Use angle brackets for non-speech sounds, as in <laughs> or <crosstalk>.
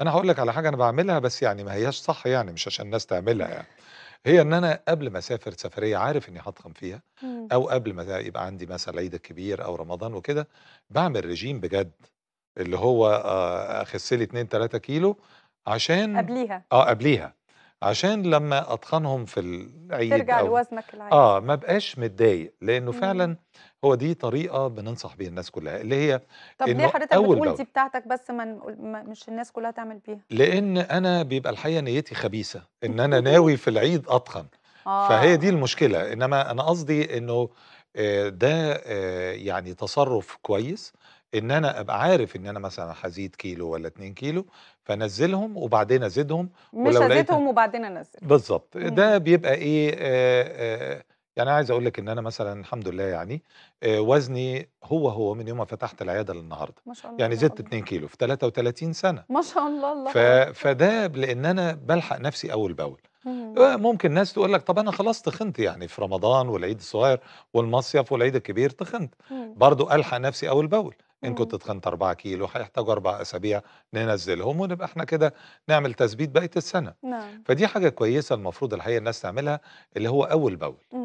أنا هقول لك على حاجة أنا بعملها بس يعني ما هياش صح يعني مش عشان الناس تعملها يعني، هي إن أنا قبل ما أسافر سفرية عارف إني هضخم فيها، إمم. أو قبل ما يبقى عندي مثلًا العيد الكبير أو رمضان وكده، بعمل رجيم بجد، اللي هو آه، أخس لي 2، 3 كيلو عشان قبليها. آه قبليها. عشان لما اتقنهم في العيد ترجع أو لوزنك العادي اه ما بقاش متضايق لانه فعلا هو دي طريقه بننصح بيها الناس كلها اللي هي طب ليه حضرتك بتقول دي بتاعتك بس ما مش الناس كلها تعمل بيها لان انا بيبقى الحقيقه نيتي خبيثه ان انا <laughs> ناوي في العيد اتقن آه. فهي دي المشكله انما انا قصدي انه آه، ده آه، يعني تصرف كويس ان انا ابقى عارف ان انا مثلا هزيد كيلو ولا 2 كيلو فانزلهم وبعدين ازيدهم مش ازيدهم وبعدين انزل بالظبط إمم. ده بيبقى ايه يعني عايز اقول لك ان انا مثلا الحمد لله يعني وزني هو هو من يوم ما فتحت العياده للنهارده ما شاء الله يعني زدت 2 كيلو في 33 سنه ما شاء الله الله فده لان انا بلحق نفسي اول باول آه، ممكن ناس تقول لك طب انا خلاص تخنت يعني في رمضان والعيد الصغير والمصيف والعيد الكبير تخنت برضو الحق نفسي اول باول ان كنت تخنت 4 كيلو هيحتاجوا اربع اسابيع ننزلهم ونبقى احنا كده نعمل تثبيت بقيه السنه نعم. فدي حاجه كويسه المفروض الحقيقه الناس تعملها اللي هو اول باول